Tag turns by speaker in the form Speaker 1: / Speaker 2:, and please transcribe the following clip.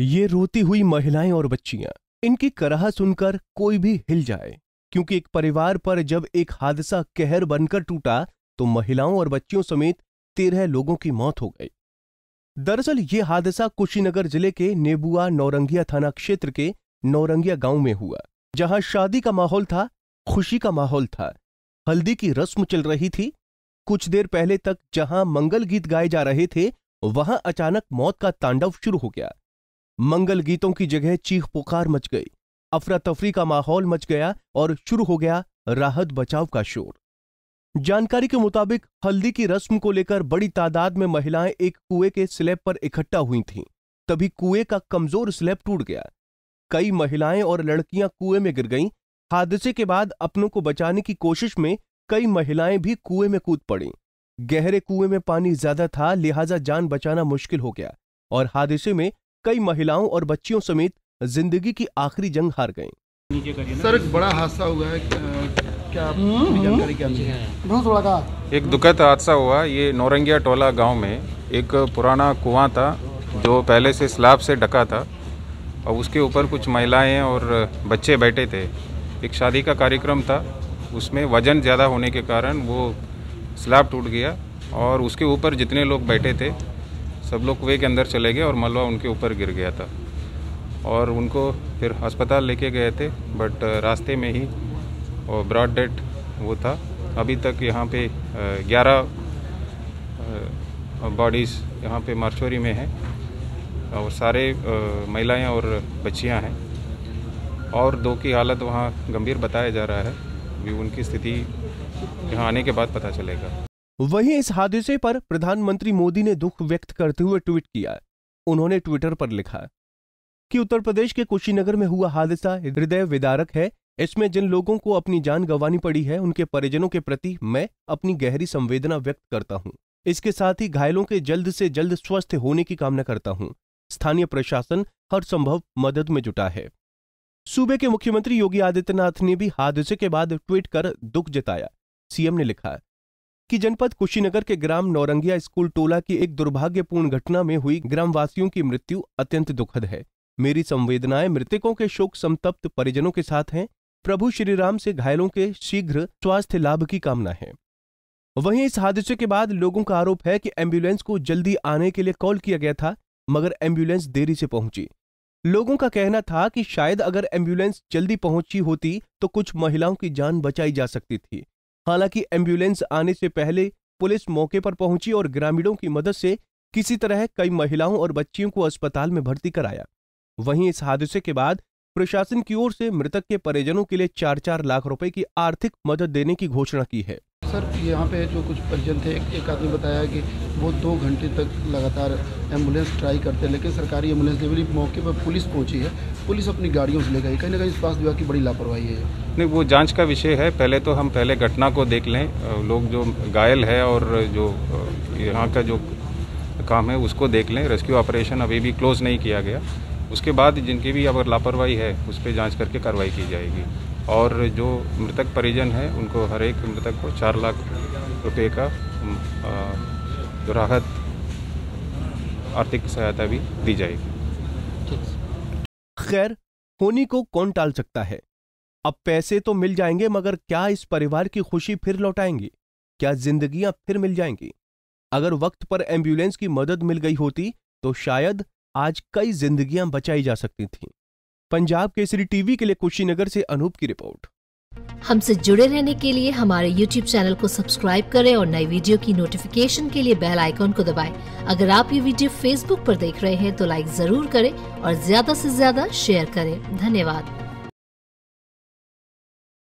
Speaker 1: ये रोती हुई महिलाएं और बच्चियां इनकी कराह सुनकर कोई भी हिल जाए क्योंकि एक परिवार पर जब एक हादसा कहर बनकर टूटा तो महिलाओं और बच्चियों समेत तेरह लोगों की मौत हो गई दरअसल ये हादसा कुशीनगर जिले के नेबुआ नौरंगिया थाना क्षेत्र के नौरंगिया गांव में हुआ जहां शादी का माहौल था खुशी का माहौल था हल्दी की रस्म चल रही थी कुछ देर पहले तक जहां मंगल गीत गाए जा रहे थे वहां अचानक मौत का तांडव शुरू हो गया मंगल गीतों की जगह चीख पुकार मच गई अफरा तफरी का माहौल मच गया और शुरू हो गया राहत बचाव का शोर जानकारी के मुताबिक हल्दी की रस्म को लेकर बड़ी तादाद में महिलाएं एक कुएं के स्लैब पर इकट्ठा हुई थीं तभी कुएं का कमजोर स्लैब टूट गया कई महिलाएं और लड़कियां कुएं में गिर गईं हादसे के बाद अपनों को बचाने की कोशिश में कई महिलाएं भी कुएं में कूद पड़ी गहरे कुएं में पानी ज्यादा था लिहाजा जान बचाना मुश्किल हो गया और हादसे में कई महिलाओं और बच्चियों समेत जिंदगी की आखिरी जंग हार
Speaker 2: गयी सर एक बड़ा
Speaker 1: हादसा हुआ है क्या हम्म,
Speaker 2: हम्म। बहुत बड़ा एक दुखद हादसा हुआ ये नौरंगिया टोला गांव में एक पुराना कुआं था जो पहले से स्लाब से ढका था और उसके ऊपर कुछ महिलाएं और बच्चे बैठे थे एक शादी का कार्यक्रम था उसमें वजन ज़्यादा होने के कारण वो स्लैब टूट गया और उसके ऊपर जितने लोग बैठे थे सब लोग कुएँ के अंदर चले गए और मलबा उनके ऊपर गिर गया था और उनको फिर अस्पताल लेके गए थे बट रास्ते में ही और ब्रॉड डेट वो था अभी तक यहाँ पे ग्यारह बॉडीज़ यहाँ पे मार्चोरी में हैं और सारे महिलाएं और बच्चियाँ हैं और दो की हालत वहाँ गंभीर बताया जा रहा है भी उनकी स्थिति यहाँ आने के बाद पता चलेगा
Speaker 1: वहीं इस हादसे पर प्रधानमंत्री मोदी ने दुख व्यक्त करते हुए ट्वीट किया उन्होंने ट्विटर पर लिखा कि उत्तर प्रदेश के कुशीनगर में हुआ हादसा हृदय विदारक है इसमें जिन लोगों को अपनी जान गंवानी पड़ी है उनके परिजनों के प्रति मैं अपनी गहरी संवेदना व्यक्त करता हूं इसके साथ ही घायलों के जल्द से जल्द स्वस्थ होने की कामना करता हूं स्थानीय प्रशासन हर संभव मदद में जुटा है सूबे के मुख्यमंत्री योगी आदित्यनाथ ने भी हादसे के बाद ट्वीट कर दुख जताया सीएम ने लिखा कि जनपद कुशीनगर के ग्राम नौरंगिया स्कूल टोला की एक दुर्भाग्यपूर्ण घटना में हुई ग्रामवासियों की मृत्यु अत्यंत दुखद है मेरी संवेदनाएं मृतकों के शोक संतप्त परिजनों के साथ हैं प्रभु श्रीराम से घायलों के शीघ्र स्वास्थ्य लाभ की कामना है वहीं इस हादसे के बाद लोगों का आरोप है कि एम्बुलेंस को जल्दी आने के लिए कॉल किया गया था मगर एम्बुलेंस देरी से पहुंची लोगों का कहना था कि शायद अगर एम्बुलेंस जल्दी पहुंची होती तो कुछ महिलाओं की जान बचाई जा सकती थी हालांकि एम्बुलेंस आने से पहले पुलिस मौके पर पहुंची और ग्रामीणों की मदद से किसी तरह कई महिलाओं और बच्चियों को अस्पताल में भर्ती कराया वहीं इस हादसे के बाद प्रशासन की ओर से मृतक के परिजनों के लिए चार चार लाख रुपए की आर्थिक मदद देने की घोषणा की है
Speaker 2: सर यहाँ पे जो कुछ परिजन थे एक,
Speaker 1: एक आदमी बताया कि वो दो घंटे तक लगातार एम्बुलेंस ट्राई करते हैं लेकिन सरकारी एम्बुलेंस लेवली मौके पर पुलिस पहुंची है पुलिस अपनी गाड़ियों से ले गई कहीं ना कहीं स्वास्थ्य विभाग की बड़ी लापरवाही है
Speaker 2: नहीं वो जांच का विषय है पहले तो हम पहले घटना को देख लें लोग जो घायल है और जो यहाँ का जो काम है उसको देख लें रेस्क्यू ऑपरेशन अभी भी क्लोज नहीं किया गया उसके बाद जिनकी भी अगर लापरवाही है उस पर जाँच करके कार्रवाई की जाएगी और जो मृतक परिजन है उनको हर एक मृतक को चार लाख रुपए का जो राहत आर्थिक सहायता भी दी जाएगी
Speaker 1: खैर होनी को कौन टाल सकता है अब पैसे तो मिल जाएंगे मगर क्या इस परिवार की खुशी फिर लौटाएंगी क्या जिंदगियां फिर मिल जाएंगी अगर वक्त पर एम्बुलेंस की मदद मिल गई होती तो शायद आज कई जिंदगियां बचाई जा सकती थीं पंजाब केसरी टीवी के लिए कुशीनगर से अनूप की रिपोर्ट
Speaker 2: हमसे जुड़े रहने के लिए हमारे यूट्यूब चैनल को सब्सक्राइब करें और नई वीडियो की नोटिफिकेशन के लिए बेल आइकॉन को दबाएं। अगर आप ये वीडियो फेसबुक पर देख रहे हैं तो लाइक जरूर करें और ज्यादा
Speaker 1: से ज्यादा शेयर करें धन्यवाद